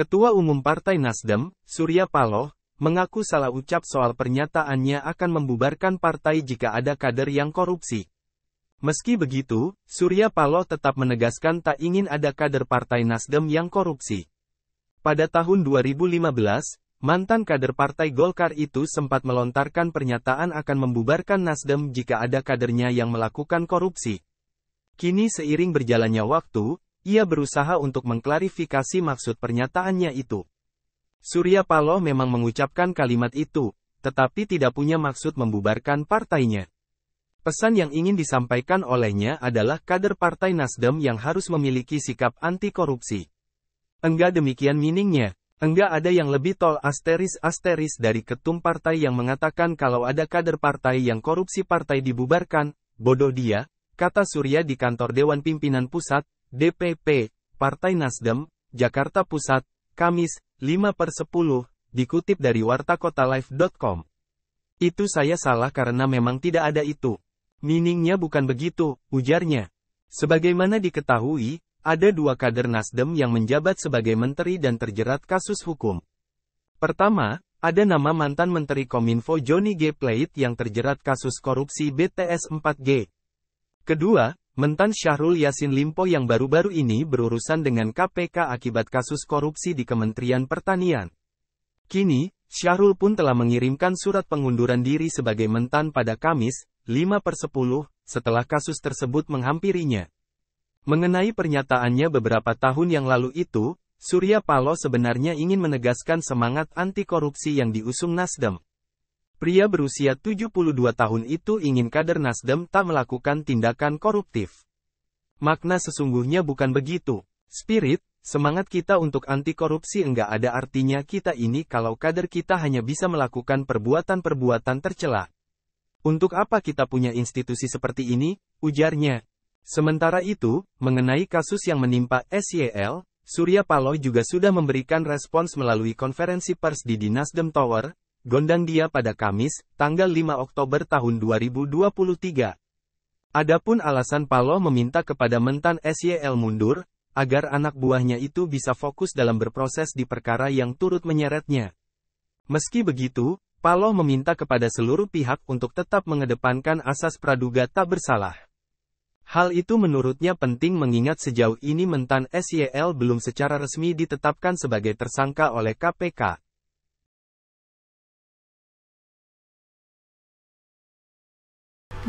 Ketua Umum Partai Nasdem, Surya Paloh, mengaku salah ucap soal pernyataannya akan membubarkan partai jika ada kader yang korupsi. Meski begitu, Surya Paloh tetap menegaskan tak ingin ada kader Partai Nasdem yang korupsi. Pada tahun 2015, mantan kader Partai Golkar itu sempat melontarkan pernyataan akan membubarkan Nasdem jika ada kadernya yang melakukan korupsi. Kini seiring berjalannya waktu, ia berusaha untuk mengklarifikasi maksud pernyataannya itu. Surya Paloh memang mengucapkan kalimat itu, tetapi tidak punya maksud membubarkan partainya. Pesan yang ingin disampaikan olehnya adalah kader partai Nasdem yang harus memiliki sikap anti korupsi. Enggak demikian miningnya, enggak ada yang lebih tol asteris-asteris dari ketum partai yang mengatakan kalau ada kader partai yang korupsi partai dibubarkan, bodoh dia, kata Surya di kantor Dewan Pimpinan Pusat, DPP, Partai Nasdem, Jakarta Pusat, Kamis, 5 per 10, dikutip dari wartakotalife.com. Itu saya salah karena memang tidak ada itu. Meaningnya bukan begitu, ujarnya. Sebagaimana diketahui, ada dua kader Nasdem yang menjabat sebagai menteri dan terjerat kasus hukum. Pertama, ada nama mantan Menteri Kominfo Johnny G. Plate yang terjerat kasus korupsi BTS 4G. Kedua, Mentan Syahrul Yasin Limpo yang baru-baru ini berurusan dengan KPK akibat kasus korupsi di Kementerian Pertanian. Kini, Syahrul pun telah mengirimkan surat pengunduran diri sebagai mentan pada Kamis, 5 per 10, setelah kasus tersebut menghampirinya. Mengenai pernyataannya beberapa tahun yang lalu itu, Surya Paloh sebenarnya ingin menegaskan semangat anti korupsi yang diusung Nasdem pria berusia 72 tahun itu ingin kader Nasdem tak melakukan tindakan koruptif. Makna sesungguhnya bukan begitu. Spirit, semangat kita untuk anti korupsi enggak ada artinya kita ini kalau kader kita hanya bisa melakukan perbuatan-perbuatan tercela. Untuk apa kita punya institusi seperti ini? ujarnya. Sementara itu, mengenai kasus yang menimpa SYL, Surya Paloh juga sudah memberikan respons melalui konferensi pers di Dinasdem Tower, Gondang Dia pada Kamis, tanggal 5 Oktober tahun 2023. Adapun alasan Paloh meminta kepada Mentan SYL mundur, agar anak buahnya itu bisa fokus dalam berproses di perkara yang turut menyeretnya. Meski begitu, Paloh meminta kepada seluruh pihak untuk tetap mengedepankan asas praduga tak bersalah. Hal itu menurutnya penting mengingat sejauh ini Mentan SYL belum secara resmi ditetapkan sebagai tersangka oleh KPK.